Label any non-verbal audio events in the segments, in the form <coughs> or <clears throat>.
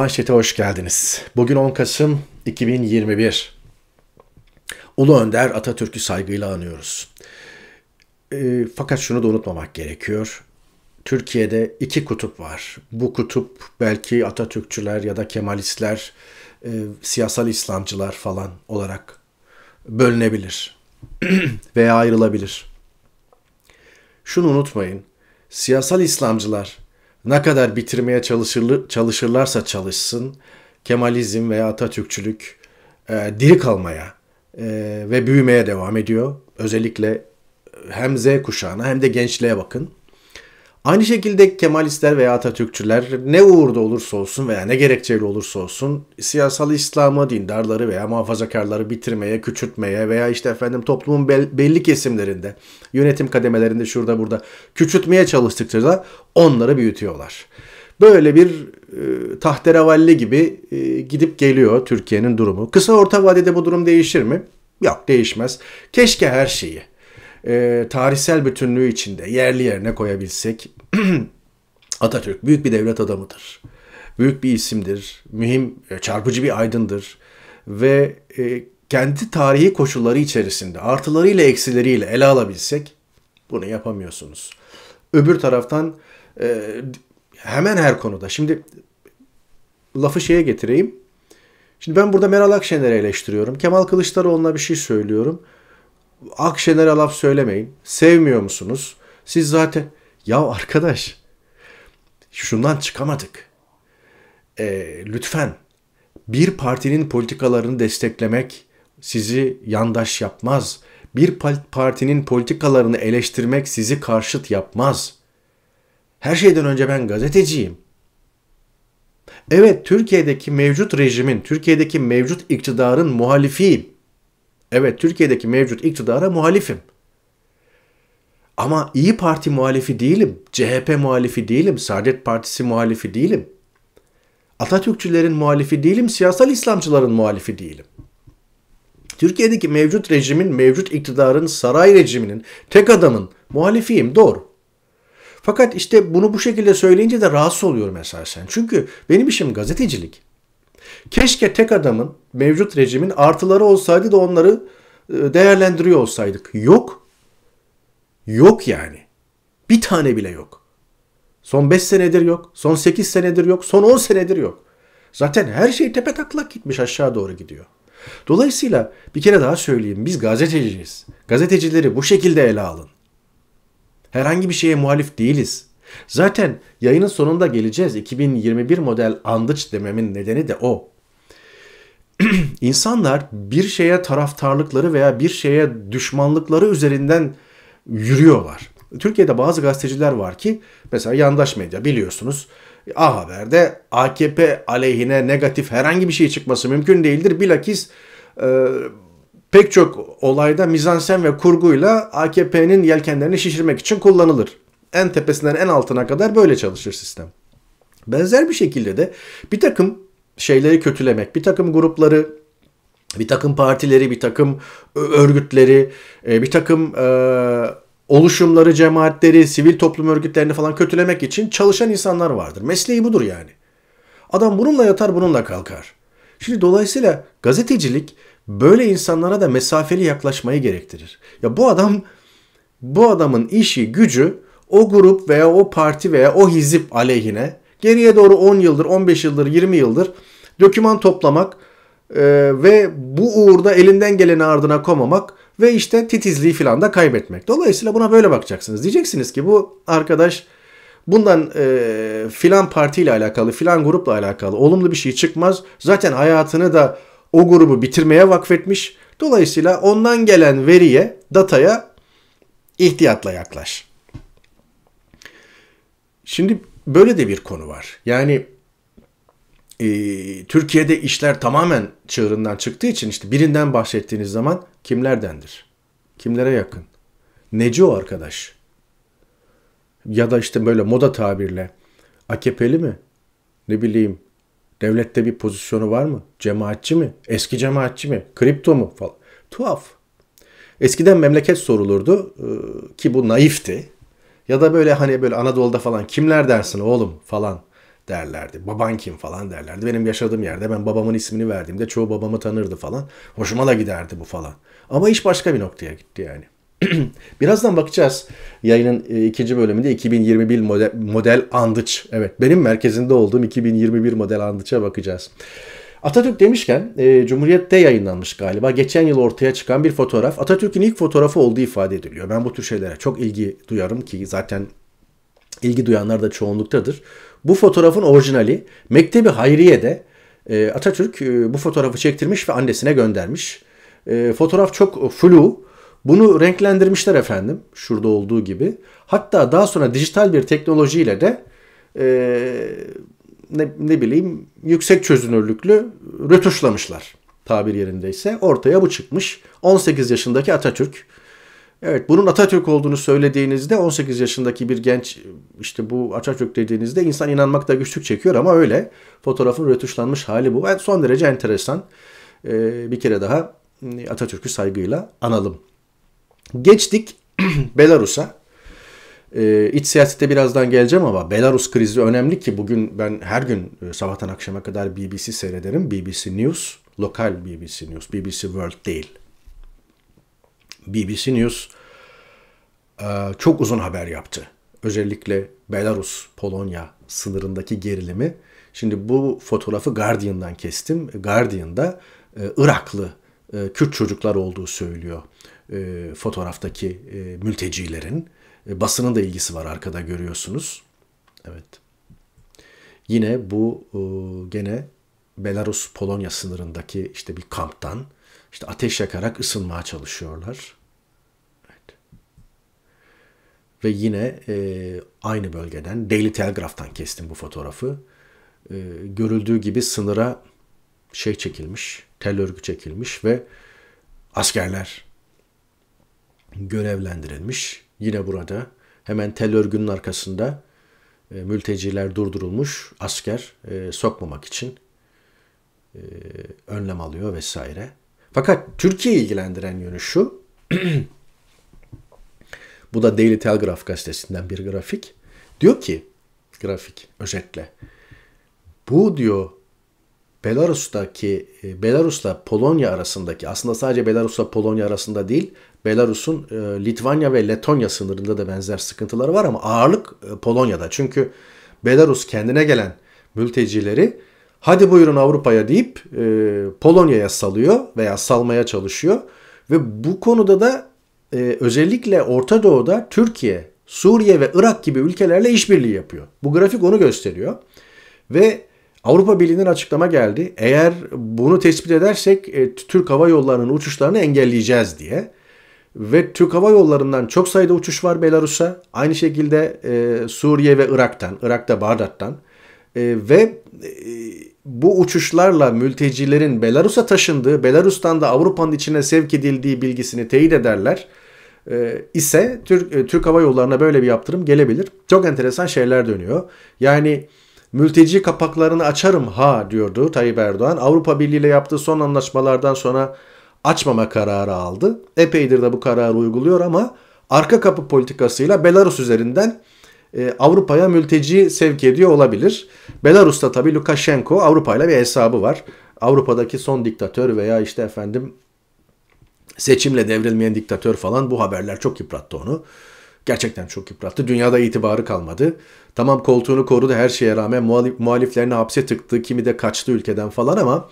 Manşete hoş geldiniz. Bugün 10 Kasım 2021. Ulu Önder Atatürk'ü saygıyla anıyoruz. E, fakat şunu da unutmamak gerekiyor. Türkiye'de iki kutup var. Bu kutup belki Atatürkçüler ya da Kemalistler, e, siyasal İslamcılar falan olarak bölünebilir <clears throat> veya ayrılabilir. Şunu unutmayın. Siyasal İslamcılar ne kadar bitirmeye çalışırlı, çalışırlarsa çalışsın Kemalizm veya Atatürkçülük e, diri kalmaya e, ve büyümeye devam ediyor. Özellikle hem Z kuşağına hem de gençliğe bakın. Aynı şekilde Kemalistler veya Atatürkçüler ne uğurda olursa olsun veya ne gerekçeyle olursa olsun siyasal İslam'ı dindarları veya muhafazakarları bitirmeye, küçültmeye veya işte efendim toplumun belli kesimlerinde, yönetim kademelerinde şurada burada küçültmeye çalıştıkça da onları büyütüyorlar. Böyle bir e, tahterevalli gibi e, gidip geliyor Türkiye'nin durumu. Kısa orta vadede bu durum değişir mi? Yok değişmez. Keşke her şeyi e, tarihsel bütünlüğü içinde yerli yerine koyabilsek <clears throat> Atatürk büyük bir devlet adamıdır. Büyük bir isimdir, mühim, e, çarpıcı bir aydındır ve e, kendi tarihi koşulları içerisinde artılarıyla eksileriyle ele alabilsek bunu yapamıyorsunuz. Öbür taraftan e, hemen her konuda. Şimdi lafı şeye getireyim. Şimdi ben burada Meral Akşener'i eleştiriyorum. Kemal Kılıçdaroğlu'na bir şey söylüyorum. Akşener'e laf söylemeyin. Sevmiyor musunuz? Siz zaten... Ya arkadaş şundan çıkamadık. E, lütfen bir partinin politikalarını desteklemek sizi yandaş yapmaz. Bir partinin politikalarını eleştirmek sizi karşıt yapmaz. Her şeyden önce ben gazeteciyim. Evet Türkiye'deki mevcut rejimin, Türkiye'deki mevcut iktidarın muhalifiyim. Evet Türkiye'deki mevcut iktidara muhalifim. Ama İyi Parti muhalifi değilim, CHP muhalifi değilim, Saadet Partisi muhalifi değilim. Atatürkçülerin muhalifi değilim, siyasal İslamcıların muhalifi değilim. Türkiye'deki mevcut rejimin, mevcut iktidarın, saray rejiminin, tek adamın muhalifiyim doğru. Fakat işte bunu bu şekilde söyleyince de rahatsız oluyorum esasen. Çünkü benim işim gazetecilik. Keşke tek adamın, mevcut rejimin artıları olsaydı da onları e, değerlendiriyor olsaydık. Yok. Yok yani. Bir tane bile yok. Son 5 senedir yok. Son 8 senedir yok. Son 10 senedir yok. Zaten her şey tepe taklak gitmiş aşağı doğru gidiyor. Dolayısıyla bir kere daha söyleyeyim. Biz gazeteciyiz. Gazetecileri bu şekilde ele alın. Herhangi bir şeye muhalif değiliz. Zaten yayının sonunda geleceğiz. 2021 model andıç dememin nedeni de o. <clears throat> İnsanlar bir şeye taraftarlıkları veya bir şeye düşmanlıkları üzerinden yürüyorlar. Türkiye'de bazı gazeteciler var ki mesela yandaş medya biliyorsunuz A Haber'de AKP aleyhine negatif herhangi bir şey çıkması mümkün değildir. Bilakis e, pek çok olayda mizansen ve kurguyla AKP'nin yelkenlerini şişirmek için kullanılır en tepesinden en altına kadar böyle çalışır sistem. Benzer bir şekilde de bir takım şeyleri kötülemek, bir takım grupları, bir takım partileri, bir takım örgütleri, e, bir takım e, oluşumları, cemaatleri, sivil toplum örgütlerini falan kötülemek için çalışan insanlar vardır. Mesleği budur yani. Adam bununla yatar, bununla kalkar. Şimdi dolayısıyla gazetecilik böyle insanlara da mesafeli yaklaşmayı gerektirir. Ya bu adam bu adamın işi, gücü o grup veya o parti veya o hizip aleyhine geriye doğru 10 yıldır, 15 yıldır, 20 yıldır döküman toplamak e, ve bu uğurda elinden geleni ardına komamak ve işte titizliği filan da kaybetmek. Dolayısıyla buna böyle bakacaksınız. Diyeceksiniz ki bu arkadaş bundan e, filan partiyle alakalı, filan grupla alakalı olumlu bir şey çıkmaz. Zaten hayatını da o grubu bitirmeye vakfetmiş. Dolayısıyla ondan gelen veriye, dataya ihtiyatla yaklaş. Şimdi böyle de bir konu var. Yani e, Türkiye'de işler tamamen çığırından çıktığı için işte birinden bahsettiğiniz zaman kimlerdendir? Kimlere yakın? Neci o arkadaş? Ya da işte böyle moda tabirle AKP'li mi? Ne bileyim devlette bir pozisyonu var mı? Cemaatçi mi? Eski cemaatçi mi? Kripto mu? Falan. Tuhaf. Eskiden memleket sorulurdu e, ki bu naifti. Ya da böyle hani böyle Anadolu'da falan kimler dersin oğlum falan derlerdi. Baban kim falan derlerdi. Benim yaşadığım yerde ben babamın ismini verdiğimde çoğu babamı tanırdı falan. Hoşuma da giderdi bu falan. Ama iş başka bir noktaya gitti yani. <clears throat> Birazdan bakacağız yayının e, ikinci bölümünde 2021 model, model andıç. Evet benim merkezinde olduğum 2021 model andıça bakacağız. Atatürk demişken e, Cumhuriyet'te yayınlanmış galiba. Geçen yıl ortaya çıkan bir fotoğraf. Atatürk'ün ilk fotoğrafı olduğu ifade ediliyor. Ben bu tür şeylere çok ilgi duyarım ki zaten ilgi duyanlar da çoğunluktadır. Bu fotoğrafın orijinali Mektebi Hayriye'de e, Atatürk e, bu fotoğrafı çektirmiş ve annesine göndermiş. E, fotoğraf çok flu. Bunu renklendirmişler efendim. Şurada olduğu gibi. Hatta daha sonra dijital bir teknolojiyle de e, ne, ne bileyim yüksek çözünürlüklü rötuşlamışlar tabir yerindeyse. Ortaya bu çıkmış. 18 yaşındaki Atatürk. Evet bunun Atatürk olduğunu söylediğinizde 18 yaşındaki bir genç işte bu Atatürk dediğinizde insan inanmakta güçlük çekiyor ama öyle. Fotoğrafın rötuşlanmış hali bu. Yani son derece enteresan. Ee, bir kere daha Atatürk'ü saygıyla analım. Geçtik <clears throat> Belarus'a. E, iç siyasete birazdan geleceğim ama Belarus krizi önemli ki bugün ben her gün e, sabahtan akşama kadar BBC seyrederim. BBC News, lokal BBC News, BBC World değil. BBC News e, çok uzun haber yaptı. Özellikle Belarus-Polonya sınırındaki gerilimi. Şimdi bu fotoğrafı Guardian'dan kestim. Guardian'da e, Iraklı e, Kürt çocuklar olduğu söylüyor fotoğraftaki e, mültecilerin e, basının da ilgisi var arkada görüyorsunuz. Evet. Yine bu e, gene Belarus-Polonya sınırındaki işte bir kamptan işte ateş yakarak ısınmaya çalışıyorlar. Evet. Ve yine e, aynı bölgeden Daily Telegraph'tan kestim bu fotoğrafı. E, görüldüğü gibi sınıra şey çekilmiş, tel örgü çekilmiş ve askerler görevlendirilmiş. Yine burada hemen tel örgünün arkasında e, mülteciler durdurulmuş asker e, sokmamak için e, önlem alıyor vesaire. Fakat Türkiye ilgilendiren yönü şu. <clears throat> bu da Daily Telegraph gazetesinden bir grafik. Diyor ki grafik özetle. Bu diyor Belarus'taki e, Belarus'la Polonya arasındaki aslında sadece Belarus'la Polonya arasında değil Belarus'un e, Litvanya ve Letonya sınırında da benzer sıkıntıları var ama ağırlık e, Polonya'da. Çünkü Belarus kendine gelen mültecileri hadi buyurun Avrupa'ya deyip e, Polonya'ya salıyor veya salmaya çalışıyor. Ve bu konuda da e, özellikle Orta Doğu'da Türkiye, Suriye ve Irak gibi ülkelerle işbirliği yapıyor. Bu grafik onu gösteriyor. Ve Avrupa Birliği'nin açıklama geldi. Eğer bunu tespit edersek e, Türk Hava Yolları'nın uçuşlarını engelleyeceğiz diye ve Türk Hava Yolları'ndan çok sayıda uçuş var Belarus'a. Aynı şekilde e, Suriye ve Irak'tan, Irak'ta Bağdat'tan e, ve e, bu uçuşlarla mültecilerin Belarus'a taşındığı, Belarus'tan da Avrupa'nın içine sevk edildiği bilgisini teyit ederler e, ise Türk, e, Türk Hava Yolları'na böyle bir yaptırım gelebilir. Çok enteresan şeyler dönüyor. Yani mülteci kapaklarını açarım ha diyordu Tayyip Erdoğan. Avrupa Birliği ile yaptığı son anlaşmalardan sonra açmama kararı aldı. Epeydir de bu kararı uyguluyor ama arka kapı politikasıyla Belarus üzerinden e, Avrupa'ya mülteci sevk ediyor olabilir. Belarus'ta tabii Lukashenko Avrupa ile bir hesabı var. Avrupa'daki son diktatör veya işte efendim seçimle devrilmeyen diktatör falan bu haberler çok yıprattı onu. Gerçekten çok yıprattı. Dünyada itibarı kalmadı. Tamam koltuğunu korudu her şeye rağmen muhaliflerini hapse tıktı. Kimi de kaçtı ülkeden falan ama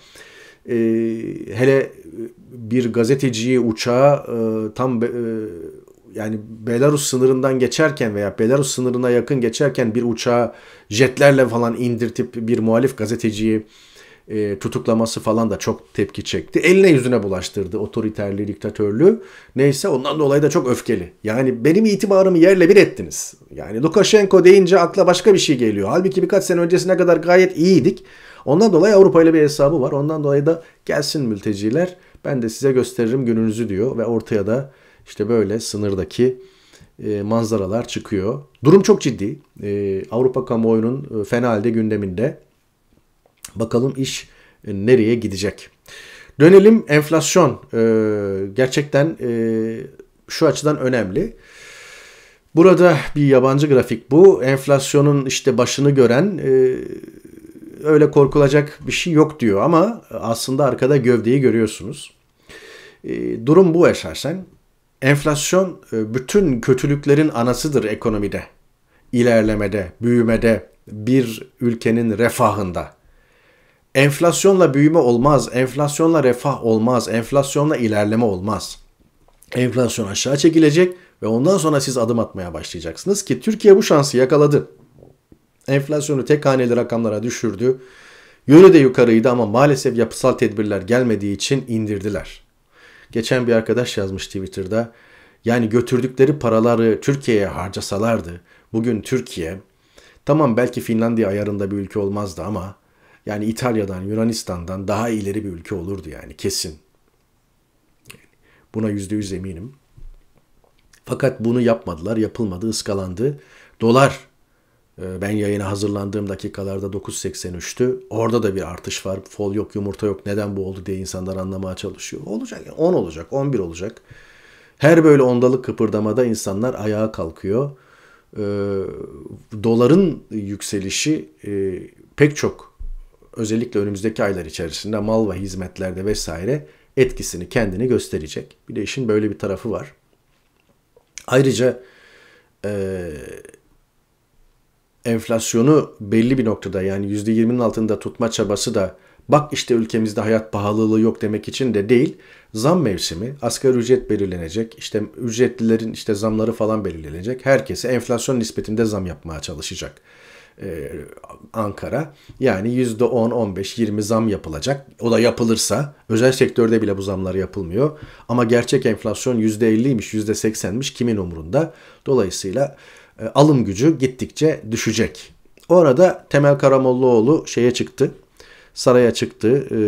e, hele bir gazeteciyi uçağa e, tam e, yani Belarus sınırından geçerken veya Belarus sınırına yakın geçerken bir uçağa jetlerle falan indirtip bir muhalif gazeteciyi e, tutuklaması falan da çok tepki çekti. Eline yüzüne bulaştırdı otoriterliği, diktatörlüğü. Neyse ondan dolayı da çok öfkeli. Yani benim itibarımı yerle bir ettiniz. Yani Lukashenko deyince akla başka bir şey geliyor. Halbuki birkaç sene öncesine kadar gayet iyiydik. Ondan dolayı Avrupa ile bir hesabı var. Ondan dolayı da gelsin mülteciler ben de size gösteririm gününüzü diyor ve ortaya da işte böyle sınırdaki e, manzaralar çıkıyor. Durum çok ciddi. E, Avrupa kamuoyunun e, fena halde gündeminde. Bakalım iş nereye gidecek? Dönelim enflasyon. gerçekten şu açıdan önemli. Burada bir yabancı grafik bu. Enflasyonun işte başını gören öyle korkulacak bir şey yok diyor ama aslında arkada gövdeyi görüyorsunuz. Ee, durum bu esasen. Enflasyon e, bütün kötülüklerin anasıdır ekonomide. ilerlemede, büyümede, bir ülkenin refahında. Enflasyonla büyüme olmaz, enflasyonla refah olmaz, enflasyonla ilerleme olmaz. Enflasyon aşağı çekilecek ve ondan sonra siz adım atmaya başlayacaksınız ki Türkiye bu şansı yakaladı enflasyonu tek haneli rakamlara düşürdü. Yönü de yukarıydı ama maalesef yapısal tedbirler gelmediği için indirdiler. Geçen bir arkadaş yazmış Twitter'da. Yani götürdükleri paraları Türkiye'ye harcasalardı. Bugün Türkiye tamam belki Finlandiya ayarında bir ülke olmazdı ama yani İtalya'dan, Yunanistan'dan daha ileri bir ülke olurdu yani kesin. Buna yüzde yüz eminim. Fakat bunu yapmadılar, yapılmadı, ıskalandı. Dolar ee, ben yayına hazırlandığım dakikalarda 9.83'tü. Orada da bir artış var. Fol yok, yumurta yok. Neden bu oldu diye insanlar anlamaya çalışıyor. Olacak. 10 olacak, 11 olacak. Her böyle ondalık kıpırdamada insanlar ayağa kalkıyor. Ee, doların yükselişi e, pek çok özellikle önümüzdeki aylar içerisinde mal ve hizmetlerde vesaire etkisini kendini gösterecek. Bir de işin böyle bir tarafı var. Ayrıca e, enflasyonu belli bir noktada yani %20'nin altında tutma çabası da bak işte ülkemizde hayat pahalılığı yok demek için de değil. Zam mevsimi, asgari ücret belirlenecek, işte ücretlilerin işte zamları falan belirlenecek. Herkese enflasyon nispetinde zam yapmaya çalışacak ee, Ankara. Yani %10, 15, 20 zam yapılacak. O da yapılırsa, özel sektörde bile bu zamlar yapılmıyor. Ama gerçek enflasyon %50'ymiş, %80'miş kimin umurunda? Dolayısıyla e, alım gücü gittikçe düşecek. O arada Temel Karamollaoğlu şeye çıktı. Saraya çıktı. E,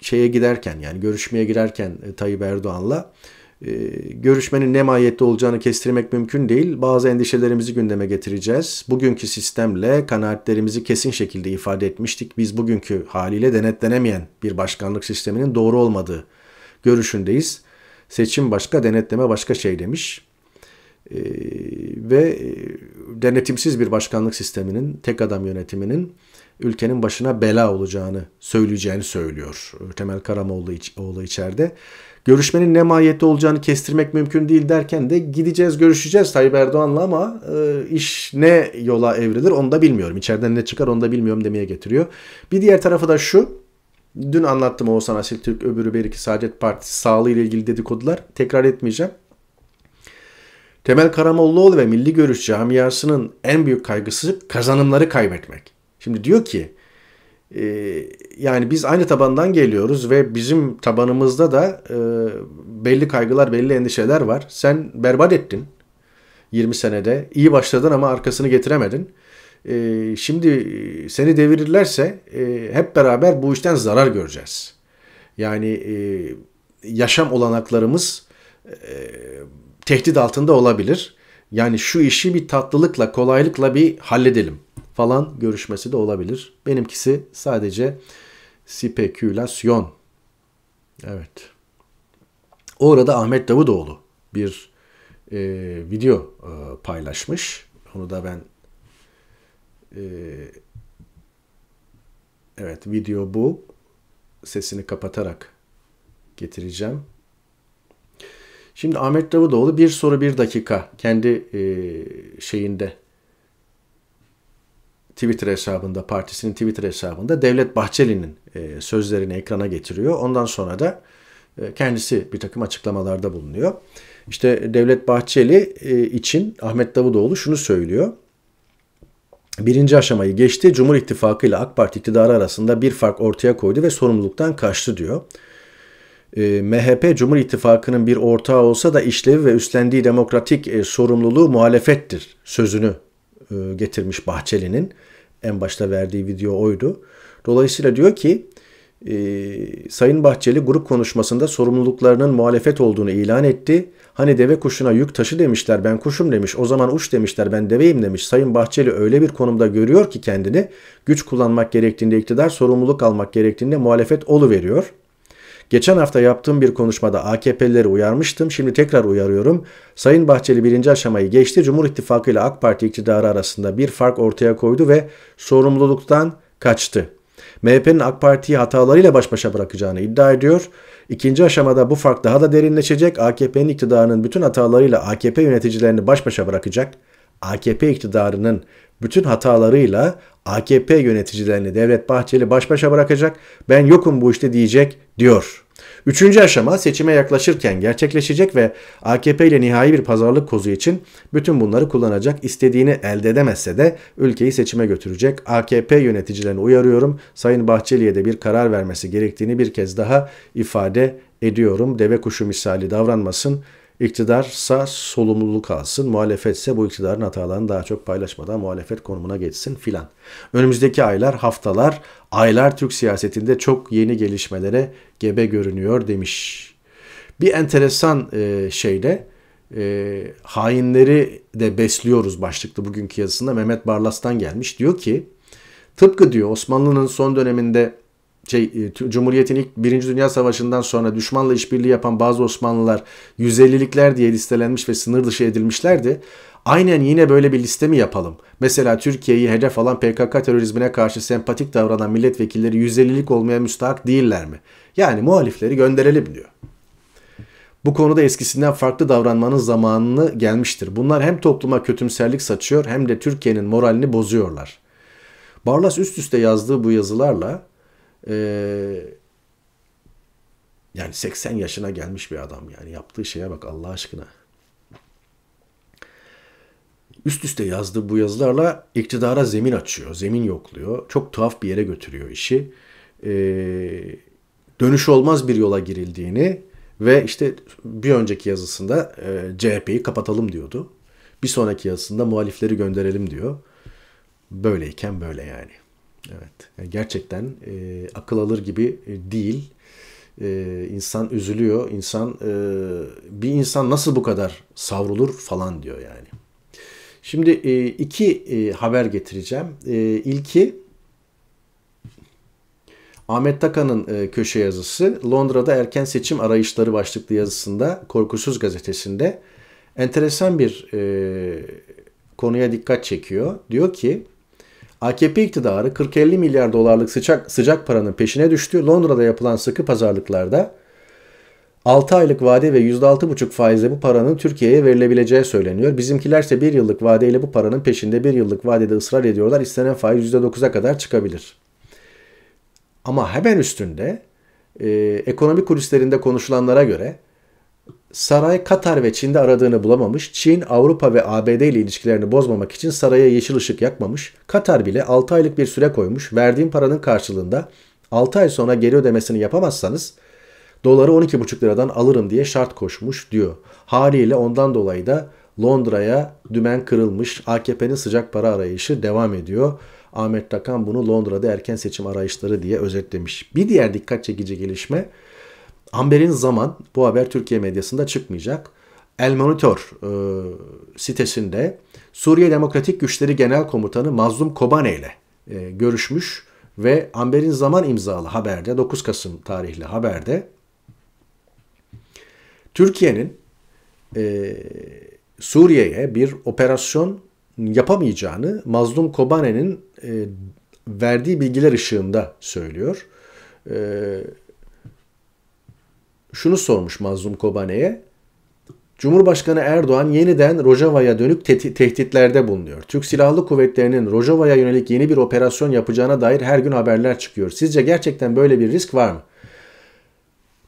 şeye giderken yani görüşmeye girerken e, Tayyip Erdoğan'la görüşmenin ne mahiyette olacağını kestirmek mümkün değil. Bazı endişelerimizi gündeme getireceğiz. Bugünkü sistemle kanaatlerimizi kesin şekilde ifade etmiştik. Biz bugünkü haliyle denetlenemeyen bir başkanlık sisteminin doğru olmadığı görüşündeyiz. Seçim başka, denetleme başka şey demiş. Ee, ve e, denetimsiz bir başkanlık sisteminin, tek adam yönetiminin ülkenin başına bela olacağını söyleyeceğini söylüyor e, Temel Karamoğlu iç, oğlu içeride. Görüşmenin ne mahiyette olacağını kestirmek mümkün değil derken de gideceğiz görüşeceğiz Tayyip Erdoğan'la ama e, iş ne yola evrilir onu da bilmiyorum. İçeriden ne çıkar onu da bilmiyorum demeye getiriyor. Bir diğer tarafı da şu. Dün anlattım Oğuzhan Asil Türk öbürü Beriki Saadet Partisi sağlığı ile ilgili dedikodular. Tekrar etmeyeceğim. Temel Karamollaoğlu ve milli görüş camiasının en büyük kaygısı kazanımları kaybetmek. Şimdi diyor ki e, yani biz aynı tabandan geliyoruz ve bizim tabanımızda da e, belli kaygılar, belli endişeler var. Sen berbat ettin 20 senede. İyi başladın ama arkasını getiremedin. E, şimdi e, seni devirirlerse e, hep beraber bu işten zarar göreceğiz. Yani e, yaşam olanaklarımız e, tehdit altında olabilir. Yani şu işi bir tatlılıkla, kolaylıkla bir halledelim falan görüşmesi de olabilir. Benimkisi sadece spekülasyon. Evet. Orada Ahmet Davutoğlu bir e, video e, paylaşmış. Onu da ben e, evet video bu. Sesini kapatarak getireceğim. Şimdi Ahmet Davutoğlu bir soru bir dakika kendi e, şeyinde Twitter hesabında, partisinin Twitter hesabında Devlet Bahçeli'nin e, sözlerini ekrana getiriyor. Ondan sonra da e, kendisi bir takım açıklamalarda bulunuyor. İşte Devlet Bahçeli e, için Ahmet Davutoğlu şunu söylüyor. Birinci aşamayı geçti. Cumhur İttifakı ile AK Parti iktidarı arasında bir fark ortaya koydu ve sorumluluktan kaçtı diyor e, ee, MHP Cumhur İttifakı'nın bir ortağı olsa da işlevi ve üstlendiği demokratik e, sorumluluğu muhalefettir sözünü e, getirmiş Bahçeli'nin. En başta verdiği video oydu. Dolayısıyla diyor ki e, Sayın Bahçeli grup konuşmasında sorumluluklarının muhalefet olduğunu ilan etti. Hani deve kuşuna yük taşı demişler ben kuşum demiş o zaman uç demişler ben deveyim demiş. Sayın Bahçeli öyle bir konumda görüyor ki kendini güç kullanmak gerektiğinde iktidar sorumluluk almak gerektiğinde muhalefet oluveriyor. veriyor Geçen hafta yaptığım bir konuşmada AKP'lileri uyarmıştım. Şimdi tekrar uyarıyorum. Sayın Bahçeli birinci aşamayı geçti. Cumhur İttifakı ile AK Parti iktidarı arasında bir fark ortaya koydu ve sorumluluktan kaçtı. MHP'nin AK Parti'yi hatalarıyla baş başa bırakacağını iddia ediyor. İkinci aşamada bu fark daha da derinleşecek. AKP'nin iktidarının bütün hatalarıyla AKP yöneticilerini baş başa bırakacak. AKP iktidarının bütün hatalarıyla AKP yöneticilerini Devlet Bahçeli baş başa bırakacak. Ben yokum bu işte diyecek diyor. Üçüncü aşama seçime yaklaşırken gerçekleşecek ve AKP ile nihai bir pazarlık kozu için bütün bunları kullanacak istediğini elde edemezse de ülkeyi seçime götürecek. AKP yöneticilerini uyarıyorum. Sayın Bahçeli'ye de bir karar vermesi gerektiğini bir kez daha ifade ediyorum. Deve kuşu misali davranmasın. İktidarsa solumluluk alsın, muhalefetse bu iktidarın hatalarını daha çok paylaşmadan muhalefet konumuna geçsin filan. Önümüzdeki aylar, haftalar, aylar Türk siyasetinde çok yeni gelişmelere gebe görünüyor demiş. Bir enteresan e, şeyde e, hainleri de besliyoruz başlıklı bugünkü yazısında Mehmet Barlas'tan gelmiş. Diyor ki tıpkı diyor Osmanlı'nın son döneminde şey e, Cumhuriyet'in ilk Birinci Dünya Savaşı'ndan sonra düşmanla işbirliği yapan bazı Osmanlılar 150'likler diye listelenmiş ve sınır dışı edilmişlerdi. Aynen yine böyle bir liste mi yapalım? Mesela Türkiye'yi hedef alan PKK terörizmine karşı sempatik davranan milletvekilleri 150'lik olmaya müstahak değiller mi? Yani muhalifleri gönderelim diyor. Bu konuda eskisinden farklı davranmanın zamanını gelmiştir. Bunlar hem topluma kötümserlik saçıyor hem de Türkiye'nin moralini bozuyorlar. Barlas üst üste yazdığı bu yazılarla e, yani 80 yaşına gelmiş bir adam yani yaptığı şeye bak Allah aşkına. Üst üste yazdığı bu yazılarla iktidara zemin açıyor, zemin yokluyor. Çok tuhaf bir yere götürüyor işi. Ee, dönüş olmaz bir yola girildiğini ve işte bir önceki yazısında e, CHP'yi kapatalım diyordu. Bir sonraki yazısında muhalifleri gönderelim diyor. Böyleyken böyle yani. Evet. Yani gerçekten e, akıl alır gibi e, değil. E, insan üzülüyor. İnsan e, bir insan nasıl bu kadar savrulur falan diyor yani. Şimdi e, iki e, haber getireceğim. E, ilki Ahmet Takan'ın e, köşe yazısı Londra'da erken seçim arayışları başlıklı yazısında Korkusuz gazetesinde enteresan bir e, konuya dikkat çekiyor. Diyor ki AKP iktidarı 40-50 milyar dolarlık sıcak, sıcak paranın peşine düştü. Londra'da yapılan sıkı pazarlıklarda 6 aylık vade ve %6,5 faizle bu paranın Türkiye'ye verilebileceği söyleniyor. Bizimkilerse 1 yıllık vadeyle bu paranın peşinde 1 yıllık vadede ısrar ediyorlar. İstenen faiz %9'a kadar çıkabilir. Ama hemen üstünde e, ekonomi kulislerinde konuşulanlara göre Saray Katar ve Çin'de aradığını bulamamış, Çin Avrupa ve ABD ile ilişkilerini bozmamak için saraya yeşil ışık yakmamış, Katar bile 6 aylık bir süre koymuş, verdiğim paranın karşılığında 6 ay sonra geri ödemesini yapamazsanız doları 12,5 liradan alırım diye şart koşmuş diyor. Haliyle ondan dolayı da Londra'ya dümen kırılmış, AKP'nin sıcak para arayışı devam ediyor. Ahmet Takan bunu Londra'da erken seçim arayışları diye özetlemiş. Bir diğer dikkat çekici gelişme Amber'in zaman bu haber Türkiye medyasında çıkmayacak. El Monitor e, sitesinde Suriye Demokratik Güçleri Genel Komutanı Mazlum Kobane ile e, görüşmüş ve Amber'in zaman imzalı haberde 9 Kasım tarihli haberde Türkiye'nin e, Suriye'ye bir operasyon yapamayacağını Mazlum Kobane'nin e, verdiği bilgiler ışığında söylüyor. E, şunu sormuş Mazlum Kobane'ye. Cumhurbaşkanı Erdoğan yeniden Rojava'ya dönük te- tehditlerde bulunuyor. Türk Silahlı Kuvvetleri'nin Rojava'ya yönelik yeni bir operasyon yapacağına dair her gün haberler çıkıyor. Sizce gerçekten böyle bir risk var mı?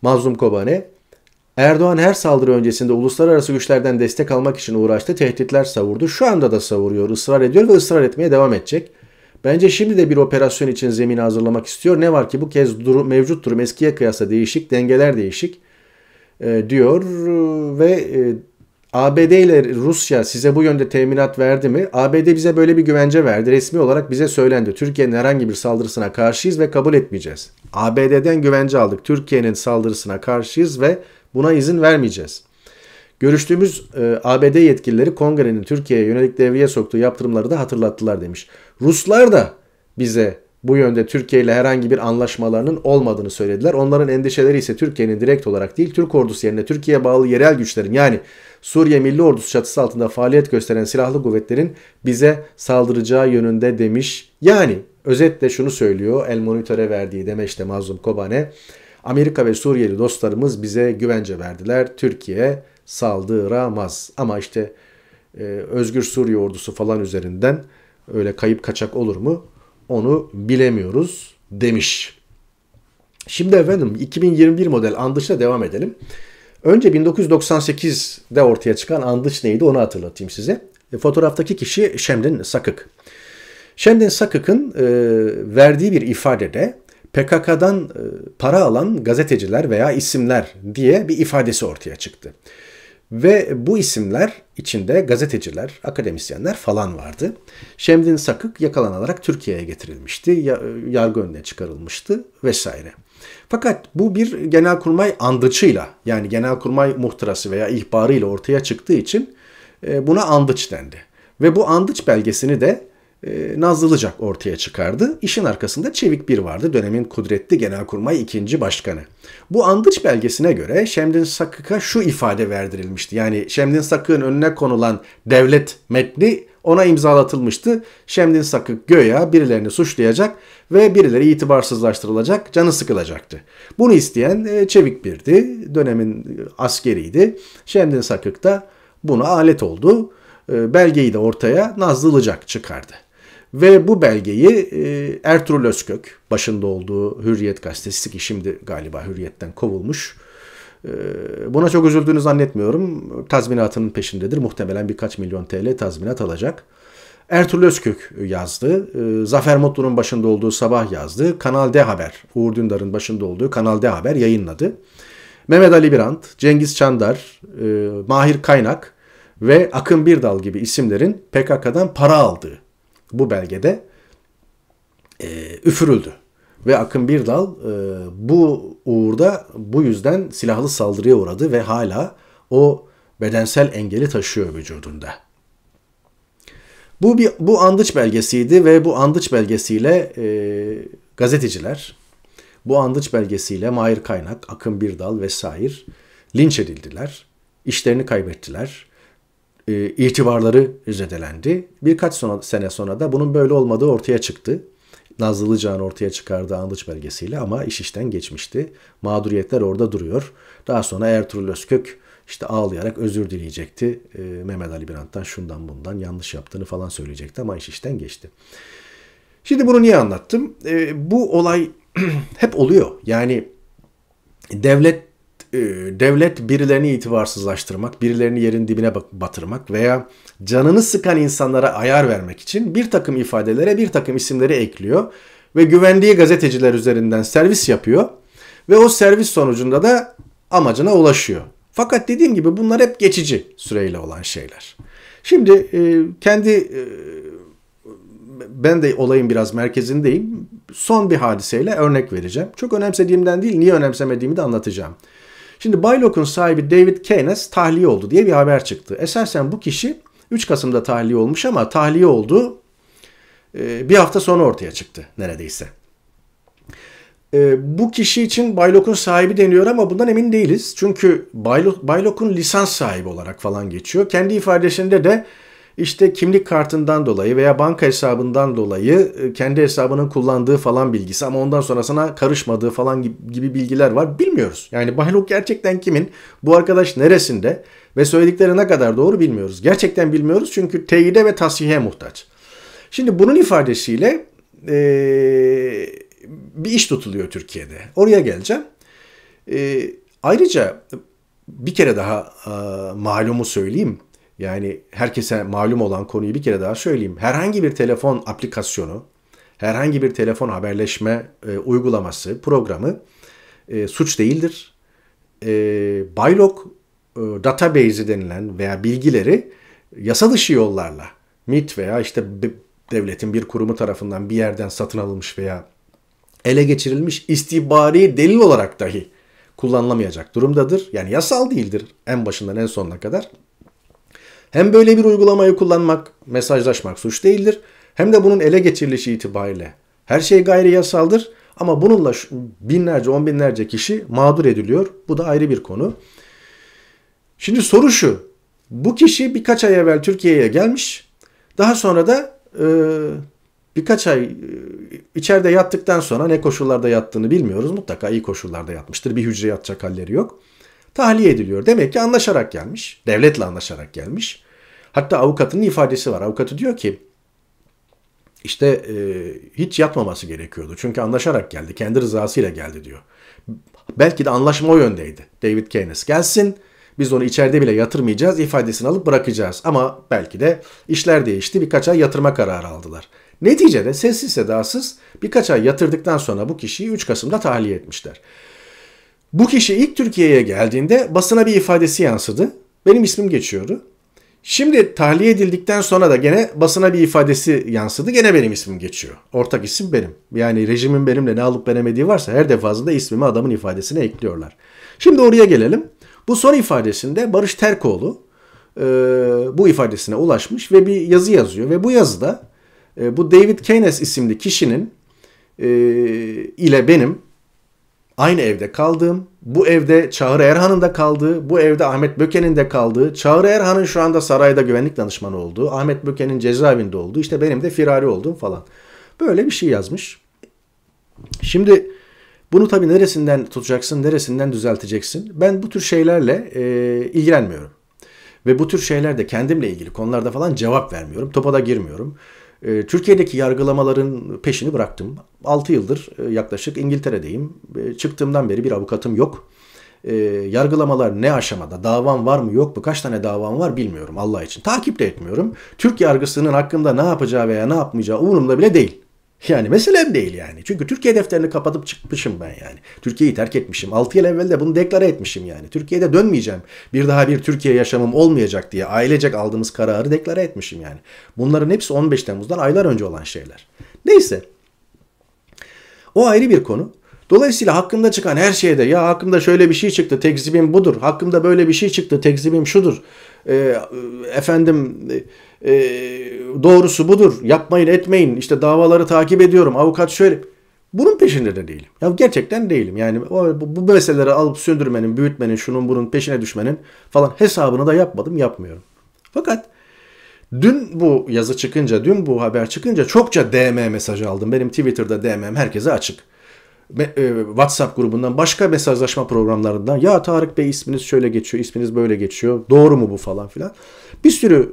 Mazlum Kobane, Erdoğan her saldırı öncesinde uluslararası güçlerden destek almak için uğraştı, tehditler savurdu. Şu anda da savuruyor, ısrar ediyor ve ısrar etmeye devam edecek. Bence şimdi de bir operasyon için zemini hazırlamak istiyor. Ne var ki bu kez durum, mevcut durum eskiye kıyasla değişik, dengeler değişik e, diyor ve e, ABD ile Rusya size bu yönde teminat verdi mi? ABD bize böyle bir güvence verdi. Resmi olarak bize söylendi. Türkiye'nin herhangi bir saldırısına karşıyız ve kabul etmeyeceğiz. ABD'den güvence aldık. Türkiye'nin saldırısına karşıyız ve buna izin vermeyeceğiz. Görüştüğümüz e, ABD yetkilileri kongrenin Türkiye'ye yönelik devreye soktuğu yaptırımları da hatırlattılar demiş. Ruslar da bize bu yönde Türkiye ile herhangi bir anlaşmalarının olmadığını söylediler. Onların endişeleri ise Türkiye'nin direkt olarak değil Türk ordusu yerine Türkiye'ye bağlı yerel güçlerin yani Suriye Milli Ordusu çatısı altında faaliyet gösteren silahlı kuvvetlerin bize saldıracağı yönünde demiş. Yani özetle şunu söylüyor El Monitor'e verdiği demeçte Mazlum Kobane. Amerika ve Suriyeli dostlarımız bize güvence verdiler. Türkiye saldıramaz. Ama işte e, Özgür Suriye ordusu falan üzerinden öyle kayıp kaçak olur mu onu bilemiyoruz demiş. Şimdi efendim 2021 model andışla devam edelim. Önce 1998'de ortaya çıkan andış neydi onu hatırlatayım size. E, fotoğraftaki kişi Şemdin Sakık. Şemdin Sakık'ın e, verdiği bir ifadede PKK'dan e, para alan gazeteciler veya isimler diye bir ifadesi ortaya çıktı. Ve bu isimler içinde gazeteciler, akademisyenler falan vardı. Şemdin Sakık yakalanarak Türkiye'ye getirilmişti, yargı önüne çıkarılmıştı vesaire. Fakat bu bir genelkurmay andıçıyla yani genelkurmay muhtırası veya ihbarıyla ortaya çıktığı için e, buna andıç dendi. Ve bu andıç belgesini de e, ee, Nazlılıcak ortaya çıkardı. İşin arkasında Çevik bir vardı dönemin kudretli genelkurmay ikinci başkanı. Bu andıç belgesine göre Şemdin Sakık'a şu ifade verdirilmişti. Yani Şemdin Sakık'ın önüne konulan devlet metni ona imzalatılmıştı. Şemdin Sakık göya birilerini suçlayacak ve birileri itibarsızlaştırılacak, canı sıkılacaktı. Bunu isteyen e, Çevik birdi, dönemin e, askeriydi. Şemdin Sakık da buna alet oldu. E, belgeyi de ortaya Nazlılıcak çıkardı. Ve bu belgeyi e, Ertuğrul Özkök başında olduğu Hürriyet gazetesi ki şimdi galiba Hürriyet'ten kovulmuş. E, buna çok üzüldüğünü zannetmiyorum. Tazminatının peşindedir. Muhtemelen birkaç milyon TL tazminat alacak. Ertuğrul Özkök yazdı. E, Zafer Mutlu'nun başında olduğu Sabah yazdı. Kanal D Haber, Uğur Dündar'ın başında olduğu Kanal D Haber yayınladı. Mehmet Ali Birant, Cengiz Çandar, Mahir Kaynak ve Akın Birdal gibi isimlerin PKK'dan para aldığı bu belgede e, üfürüldü. Ve Akın Birdal e, bu uğurda bu yüzden silahlı saldırıya uğradı ve hala o bedensel engeli taşıyor vücudunda. Bu bir, bu andıç belgesiydi ve bu andıç belgesiyle e, gazeteciler, bu andıç belgesiyle Mahir Kaynak, Akın Birdal vesaire linç edildiler. İşlerini kaybettiler e, itibarları zedelendi. Birkaç sonra, sene sonra da bunun böyle olmadığı ortaya çıktı. Nazlı ortaya çıkardığı andıç belgesiyle ama iş işten geçmişti. Mağduriyetler orada duruyor. Daha sonra Ertuğrul Özkök işte ağlayarak özür dileyecekti. E, Mehmet Ali Birant'tan şundan bundan yanlış yaptığını falan söyleyecekti ama iş işten geçti. Şimdi bunu niye anlattım? E, bu olay <clears throat> hep oluyor. Yani devlet e, devlet birilerini itibarsızlaştırmak, birilerini yerin dibine batırmak veya canını sıkan insanlara ayar vermek için bir takım ifadelere bir takım isimleri ekliyor ve güvendiği gazeteciler üzerinden servis yapıyor ve o servis sonucunda da amacına ulaşıyor. Fakat dediğim gibi bunlar hep geçici süreyle olan şeyler. Şimdi e, kendi e, ben de olayın biraz merkezindeyim. Son bir hadiseyle örnek vereceğim. Çok önemsediğimden değil, niye önemsemediğimi de anlatacağım. Şimdi Bylock'un sahibi David Keynes tahliye oldu diye bir haber çıktı. Esasen bu kişi 3 Kasım'da tahliye olmuş ama tahliye oldu ee, bir hafta sonra ortaya çıktı neredeyse. Ee, bu kişi için Bylock'un sahibi deniyor ama bundan emin değiliz. Çünkü Bylock'un lisans sahibi olarak falan geçiyor. Kendi ifadesinde de işte kimlik kartından dolayı veya banka hesabından dolayı e, kendi hesabının kullandığı falan bilgisi ama ondan sonrasına karışmadığı falan gibi bilgiler var. Bilmiyoruz. Yani Baylok gerçekten kimin? Bu arkadaş neresinde? Ve söyledikleri ne kadar doğru bilmiyoruz. Gerçekten bilmiyoruz çünkü teyide ve tasfiye muhtaç. Şimdi bunun ifadesiyle ee, bir iş tutuluyor Türkiye'de. Oraya geleceğim. E, ayrıca bir kere daha e, malumu söyleyeyim yani herkese malum olan konuyu bir kere daha söyleyeyim. Herhangi bir telefon aplikasyonu, herhangi bir telefon haberleşme e, uygulaması, programı e, suç değildir. E, Bylog e, database'i denilen veya bilgileri yasa dışı yollarla MIT veya işte devletin bir kurumu tarafından bir yerden satın alınmış veya ele geçirilmiş istihbari delil olarak dahi kullanılamayacak durumdadır. Yani yasal değildir en başından en sonuna kadar. Hem böyle bir uygulamayı kullanmak, mesajlaşmak suç değildir hem de bunun ele geçirilişi itibariyle her şey gayri yasaldır ama bununla binlerce on binlerce kişi mağdur ediliyor. Bu da ayrı bir konu. Şimdi soru şu. Bu kişi birkaç ay evvel Türkiye'ye gelmiş. Daha sonra da e, birkaç ay e, içeride yattıktan sonra ne koşullarda yattığını bilmiyoruz. Mutlaka iyi koşullarda yatmıştır. Bir hücre yatacak halleri yok. Tahliye ediliyor. Demek ki anlaşarak gelmiş. Devletle anlaşarak gelmiş. Hatta avukatının ifadesi var. Avukatı diyor ki işte e, hiç yatmaması gerekiyordu. Çünkü anlaşarak geldi. Kendi rızasıyla geldi diyor. Belki de anlaşma o yöndeydi. David Keynes gelsin. Biz onu içeride bile yatırmayacağız. ifadesini alıp bırakacağız. Ama belki de işler değişti. Birkaç ay yatırma kararı aldılar. Neticede sessiz sedasız birkaç ay yatırdıktan sonra bu kişiyi 3 Kasım'da tahliye etmişler. Bu kişi ilk Türkiye'ye geldiğinde basına bir ifadesi yansıdı. Benim ismim geçiyordu. Şimdi tahliye edildikten sonra da gene basına bir ifadesi yansıdı. Gene benim ismim geçiyor. Ortak isim benim. Yani rejimin benimle ne alıp veremediği varsa her defasında ismimi adamın ifadesine ekliyorlar. Şimdi oraya gelelim. Bu son ifadesinde Barış Terkoğlu e, bu ifadesine ulaşmış ve bir yazı yazıyor. Ve bu yazıda e, bu David Keynes isimli kişinin e, ile benim aynı evde kaldığım, bu evde Çağrı Erhan'ın da kaldığı, bu evde Ahmet Böke'nin de kaldığı, Çağrı Erhan'ın şu anda sarayda güvenlik danışmanı olduğu, Ahmet Böke'nin cezaevinde olduğu, işte benim de firari olduğum falan. Böyle bir şey yazmış. Şimdi bunu tabii neresinden tutacaksın, neresinden düzelteceksin? Ben bu tür şeylerle e, ilgilenmiyorum. Ve bu tür şeylerde kendimle ilgili konularda falan cevap vermiyorum. Topa da girmiyorum. Ee, Türkiye'deki yargılamaların peşini bıraktım. 6 yıldır e, yaklaşık İngiltere'deyim. Ee, çıktığımdan beri bir avukatım yok. Ee, yargılamalar ne aşamada, davam var mı yok mu, kaç tane davam var bilmiyorum Allah için. Takip de etmiyorum. Türk yargısının hakkında ne yapacağı veya ne yapmayacağı umurumda bile değil. Yani meselem değil yani. Çünkü Türkiye defterini kapatıp çıkmışım ben yani. Türkiye'yi terk etmişim. 6 yıl evvel de bunu deklare etmişim yani. Türkiye'de dönmeyeceğim. Bir daha bir Türkiye yaşamım olmayacak diye ailecek aldığımız kararı deklare etmişim yani. Bunların hepsi 15 Temmuz'dan aylar önce olan şeyler. Neyse. O ayrı bir konu. Dolayısıyla hakkımda çıkan her şeyde ya hakkımda şöyle bir şey çıktı tekzibim budur. Hakkımda böyle bir şey çıktı tekzibim şudur. E, efendim e, e, doğrusu budur. Yapmayın etmeyin. İşte davaları takip ediyorum. Avukat şöyle. Bunun peşinde de değilim. Ya gerçekten değilim. Yani o, bu, bu meseleleri alıp söndürmenin, büyütmenin, şunun bunun peşine düşmenin falan hesabını da yapmadım, yapmıyorum. Fakat dün bu yazı çıkınca, dün bu haber çıkınca çokça DM mesajı aldım. Benim Twitter'da DM'm herkese açık. E, WhatsApp grubundan başka mesajlaşma programlarından ya Tarık Bey isminiz şöyle geçiyor, isminiz böyle geçiyor. Doğru mu bu falan filan. Bir sürü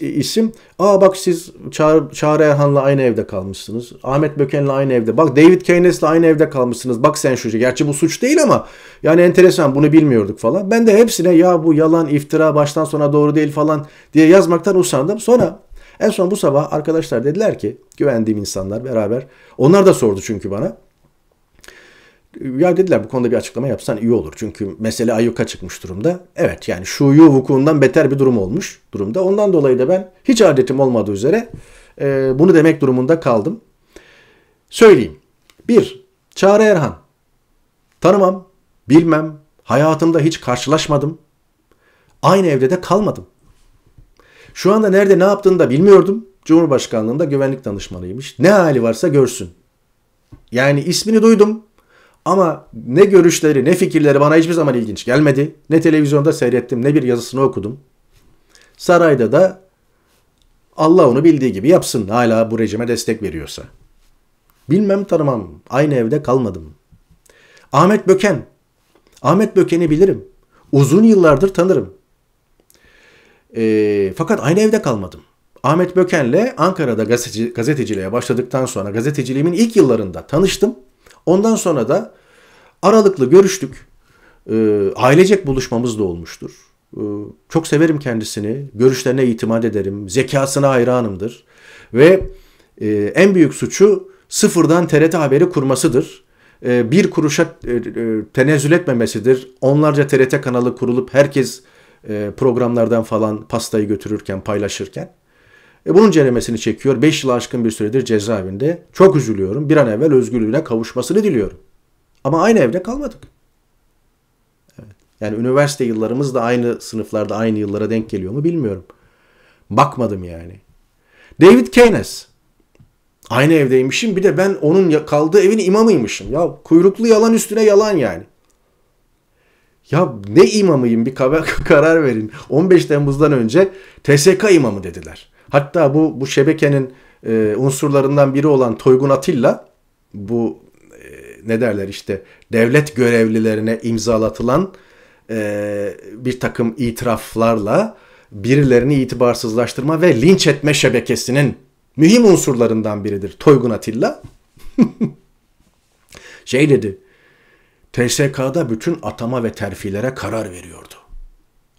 e, e, isim. Aa bak siz Çağrı, Çağrı Erhan'la aynı evde kalmışsınız. Ahmet Böken'le aynı evde. Bak David Keynes'le aynı evde kalmışsınız. Bak sen şu şey. Gerçi bu suç değil ama yani enteresan bunu bilmiyorduk falan. Ben de hepsine ya bu yalan, iftira, baştan sona doğru değil falan diye yazmaktan usandım. Sonra en son bu sabah arkadaşlar dediler ki güvendiğim insanlar beraber. Onlar da sordu çünkü bana ya dediler bu konuda bir açıklama yapsan iyi olur. Çünkü mesele ayyuka çıkmış durumda. Evet yani şu şuyu vukuundan beter bir durum olmuş durumda. Ondan dolayı da ben hiç adetim olmadığı üzere e, bunu demek durumunda kaldım. Söyleyeyim. Bir, Çağrı Erhan. Tanımam, bilmem, hayatımda hiç karşılaşmadım. Aynı evde de kalmadım. Şu anda nerede ne yaptığını da bilmiyordum. Cumhurbaşkanlığında güvenlik danışmanıymış. Ne hali varsa görsün. Yani ismini duydum, ama ne görüşleri ne fikirleri bana hiçbir zaman ilginç gelmedi. Ne televizyonda seyrettim ne bir yazısını okudum. Sarayda da Allah onu bildiği gibi yapsın hala bu rejime destek veriyorsa. Bilmem tanımam. Aynı evde kalmadım. Ahmet Böken. Ahmet Böken'i bilirim. Uzun yıllardır tanırım. E, fakat aynı evde kalmadım. Ahmet Böken'le Ankara'da gazeteci, gazeteciliğe başladıktan sonra gazeteciliğimin ilk yıllarında tanıştım. Ondan sonra da aralıklı görüştük. Ee, ailecek buluşmamız da olmuştur. Ee, çok severim kendisini. Görüşlerine itimat ederim. Zekasına hayranımdır. Ve e, en büyük suçu sıfırdan TRT haberi kurmasıdır ee, bir kuruşa e, e, tenezzül etmemesidir. Onlarca TRT kanalı kurulup herkes programlardan falan pastayı götürürken, paylaşırken. E bunun ceremesini çekiyor. 5 yıl aşkın bir süredir cezaevinde. Çok üzülüyorum. Bir an evvel özgürlüğüne kavuşmasını diliyorum. Ama aynı evde kalmadık. Evet. Yani üniversite yıllarımız da aynı sınıflarda aynı yıllara denk geliyor mu bilmiyorum. Bakmadım yani. David Keynes. Aynı evdeymişim bir de ben onun kaldığı evin imamıymışım. Ya kuyruklu yalan üstüne yalan yani. Ya ne imamıyım bir <laughs> karar verin. 15 Temmuz'dan önce TSK imamı dediler. Hatta bu bu şebekenin e, unsurlarından biri olan Toygun Atilla bu e, ne derler işte devlet görevlilerine imzalatılan e, bir takım itiraflarla birilerini itibarsızlaştırma ve linç etme şebekesinin mühim unsurlarından biridir Toygun Atilla. <laughs> şey dedi. TSK'da bütün atama ve terfilere karar veriyordu.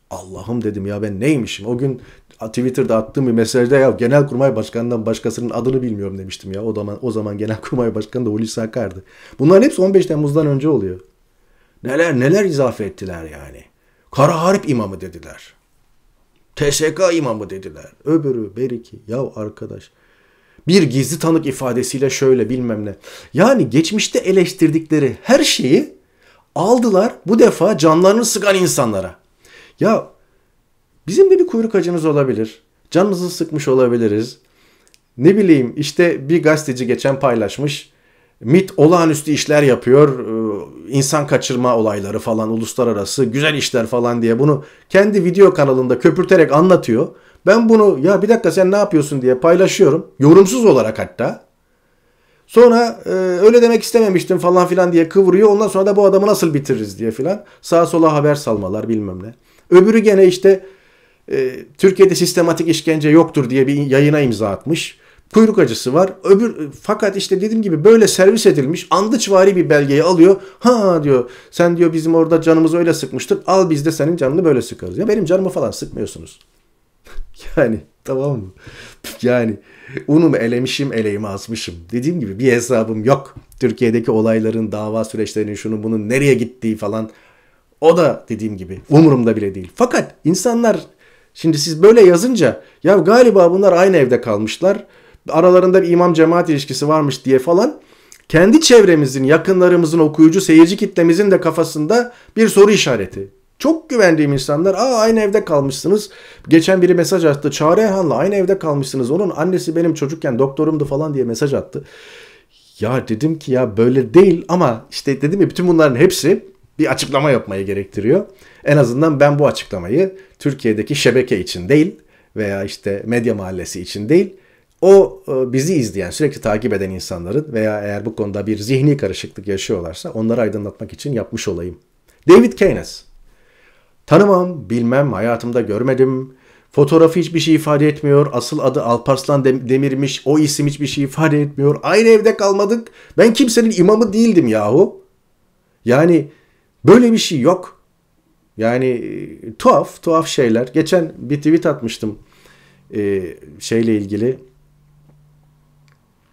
Allah'ım dedim ya ben neymişim? O gün Twitter'da attığım bir mesajda ya genel kurmay Başkanı'ndan başkasının adını bilmiyorum demiştim ya. O zaman o zaman genel kurmay Başkanı da Hulusi Akar'dı. Bunların hepsi 15 Temmuz'dan önce oluyor. Neler neler izafe ettiler yani. Kara Harip imamı dediler. TSK imamı dediler. Öbürü, beriki. Ya arkadaş. Bir gizli tanık ifadesiyle şöyle bilmem ne. Yani geçmişte eleştirdikleri her şeyi aldılar bu defa canlarını sıkan insanlara. Ya Bizim de bir kuyruk acımız olabilir. Canımızı sıkmış olabiliriz. Ne bileyim işte bir gazeteci geçen paylaşmış. MIT olağanüstü işler yapıyor. insan kaçırma olayları falan uluslararası güzel işler falan diye bunu kendi video kanalında köpürterek anlatıyor. Ben bunu ya bir dakika sen ne yapıyorsun diye paylaşıyorum. Yorumsuz olarak hatta. Sonra e, öyle demek istememiştim falan filan diye kıvırıyor. Ondan sonra da bu adamı nasıl bitiririz diye filan. Sağa sola haber salmalar bilmem ne. Öbürü gene işte e, Türkiye'de sistematik işkence yoktur diye bir yayına imza atmış. Kuyruk acısı var. Öbür fakat işte dediğim gibi böyle servis edilmiş andıçvari bir belgeyi alıyor. Ha diyor sen diyor bizim orada canımızı öyle sıkmıştır. Al biz de senin canını böyle sıkarız. Ya benim canımı falan sıkmıyorsunuz. <laughs> yani tamam mı? <laughs> yani unum elemişim eleğimi asmışım. Dediğim gibi bir hesabım yok. Türkiye'deki olayların, dava süreçlerinin şunun bunun nereye gittiği falan o da dediğim gibi umurumda bile değil. Fakat insanlar Şimdi siz böyle yazınca ya galiba bunlar aynı evde kalmışlar. Aralarında bir imam cemaat ilişkisi varmış diye falan kendi çevremizin, yakınlarımızın, okuyucu, seyirci kitlemizin de kafasında bir soru işareti. Çok güvendiğim insanlar, aa aynı evde kalmışsınız. Geçen biri mesaj attı. Çağrı Erhan'la aynı evde kalmışsınız. Onun annesi benim çocukken doktorumdu falan diye mesaj attı. Ya dedim ki ya böyle değil ama işte dedim ya bütün bunların hepsi bir açıklama yapmayı gerektiriyor. En azından ben bu açıklamayı Türkiye'deki şebeke için değil veya işte medya mahallesi için değil, o e, bizi izleyen, sürekli takip eden insanların veya eğer bu konuda bir zihni karışıklık yaşıyorlarsa onları aydınlatmak için yapmış olayım. David Keynes. Tanımam, bilmem, hayatımda görmedim. Fotoğrafı hiçbir şey ifade etmiyor. Asıl adı Alparslan Demir'miş. O isim hiçbir şey ifade etmiyor. Aynı evde kalmadık. Ben kimsenin imamı değildim yahu. Yani Böyle bir şey yok. Yani e, tuhaf tuhaf şeyler. Geçen bir tweet atmıştım e, şeyle ilgili.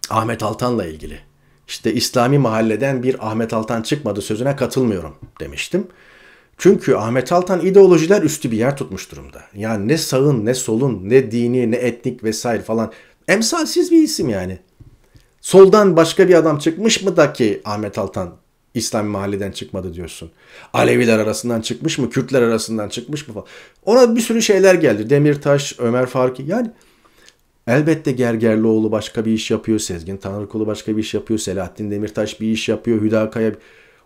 Ahmet Altan'la ilgili. İşte İslami mahalleden bir Ahmet Altan çıkmadı sözüne katılmıyorum demiştim. Çünkü Ahmet Altan ideolojiler üstü bir yer tutmuş durumda. Yani ne sağın ne solun ne dini ne etnik vesaire falan. Emsalsiz bir isim yani. Soldan başka bir adam çıkmış mı da ki Ahmet Altan İslam mahalleden çıkmadı diyorsun. Aleviler arasından çıkmış mı? Kürtler arasından çıkmış mı? Falan. Ona bir sürü şeyler geldi. Demirtaş, Ömer Farki. Yani elbette Gergerlioğlu başka bir iş yapıyor. Sezgin Tanrıkulu başka bir iş yapıyor. Selahattin Demirtaş bir iş yapıyor. Hüda Kaya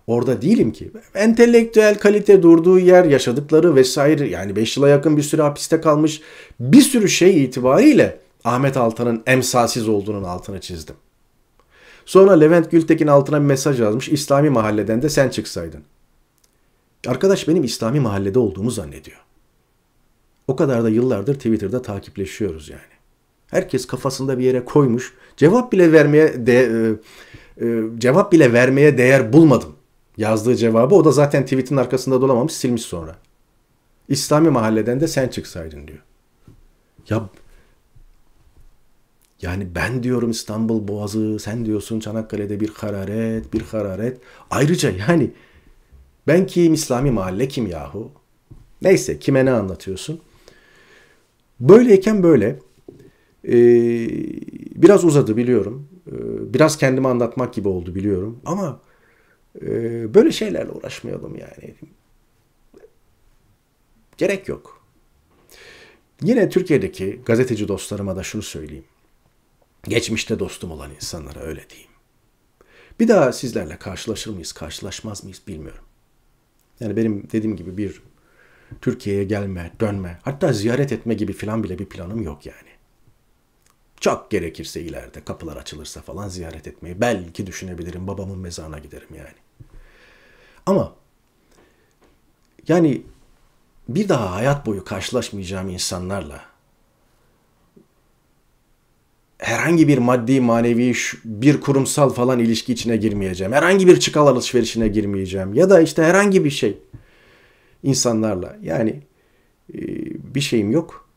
Orada değilim ki. Entelektüel kalite durduğu yer, yaşadıkları vesaire yani 5 yıla yakın bir süre hapiste kalmış bir sürü şey itibariyle Ahmet Altan'ın emsalsiz olduğunun altını çizdim. Sonra Levent Gültekin altına bir mesaj yazmış. İslami mahalleden de sen çıksaydın. Arkadaş benim İslami mahallede olduğumu zannediyor. O kadar da yıllardır Twitter'da takipleşiyoruz yani. Herkes kafasında bir yere koymuş. Cevap bile vermeye de e, e, cevap bile vermeye değer bulmadım. Yazdığı cevabı o da zaten tweet'in arkasında dolamamış silmiş sonra. İslami mahalleden de sen çıksaydın diyor. Ya yani ben diyorum İstanbul Boğazı, sen diyorsun Çanakkale'de bir hararet, bir hararet. Ayrıca yani ben kim İslami mahalle kim yahu? Neyse kime ne anlatıyorsun? Böyleyken böyle e, biraz uzadı biliyorum. E, biraz kendimi anlatmak gibi oldu biliyorum. Ama e, böyle şeylerle uğraşmayalım yani. Gerek yok. Yine Türkiye'deki gazeteci dostlarıma da şunu söyleyeyim. Geçmişte dostum olan insanlara öyle diyeyim. Bir daha sizlerle karşılaşır mıyız, karşılaşmaz mıyız bilmiyorum. Yani benim dediğim gibi bir Türkiye'ye gelme, dönme, hatta ziyaret etme gibi filan bile bir planım yok yani. Çok gerekirse ileride kapılar açılırsa falan ziyaret etmeyi belki düşünebilirim. Babamın mezarına giderim yani. Ama yani bir daha hayat boyu karşılaşmayacağım insanlarla herhangi bir maddi manevi bir kurumsal falan ilişki içine girmeyeceğim. Herhangi bir çıkal alışverişine girmeyeceğim ya da işte herhangi bir şey insanlarla yani e, bir şeyim yok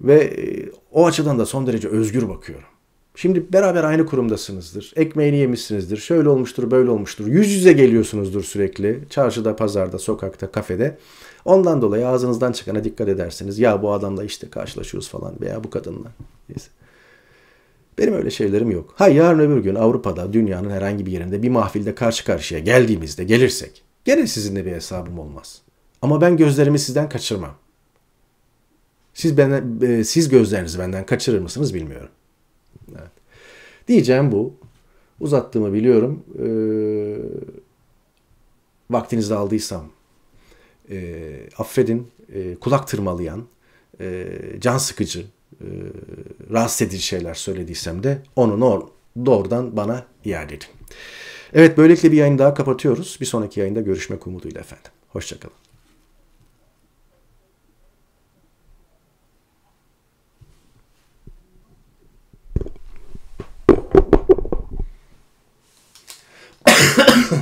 ve e, o açıdan da son derece özgür bakıyorum. Şimdi beraber aynı kurumdasınızdır. Ekmeğini yemişsinizdir. Şöyle olmuştur, böyle olmuştur. Yüz yüze geliyorsunuzdur sürekli. Çarşıda, pazarda, sokakta, kafede. Ondan dolayı ağzınızdan çıkana dikkat edersiniz. Ya bu adamla işte karşılaşıyoruz falan veya bu kadınla. Neyse. Benim öyle şeylerim yok. Ha yarın öbür gün Avrupa'da, dünyanın herhangi bir yerinde bir mahfilde karşı karşıya geldiğimizde gelirsek gene sizinle bir hesabım olmaz. Ama ben gözlerimi sizden kaçırmam. Siz ben, siz gözlerinizi benden kaçırır mısınız bilmiyorum. Evet. Diyeceğim bu. Uzattığımı biliyorum. E, vaktinizi aldıysam e, affedin. E, kulak tırmalayan, e, can sıkıcı, e, rahatsız edici şeyler söylediysem de onu doğrudan bana iade edin. Evet böylelikle bir yayını daha kapatıyoruz. Bir sonraki yayında görüşmek umuduyla efendim. Hoşçakalın. <coughs>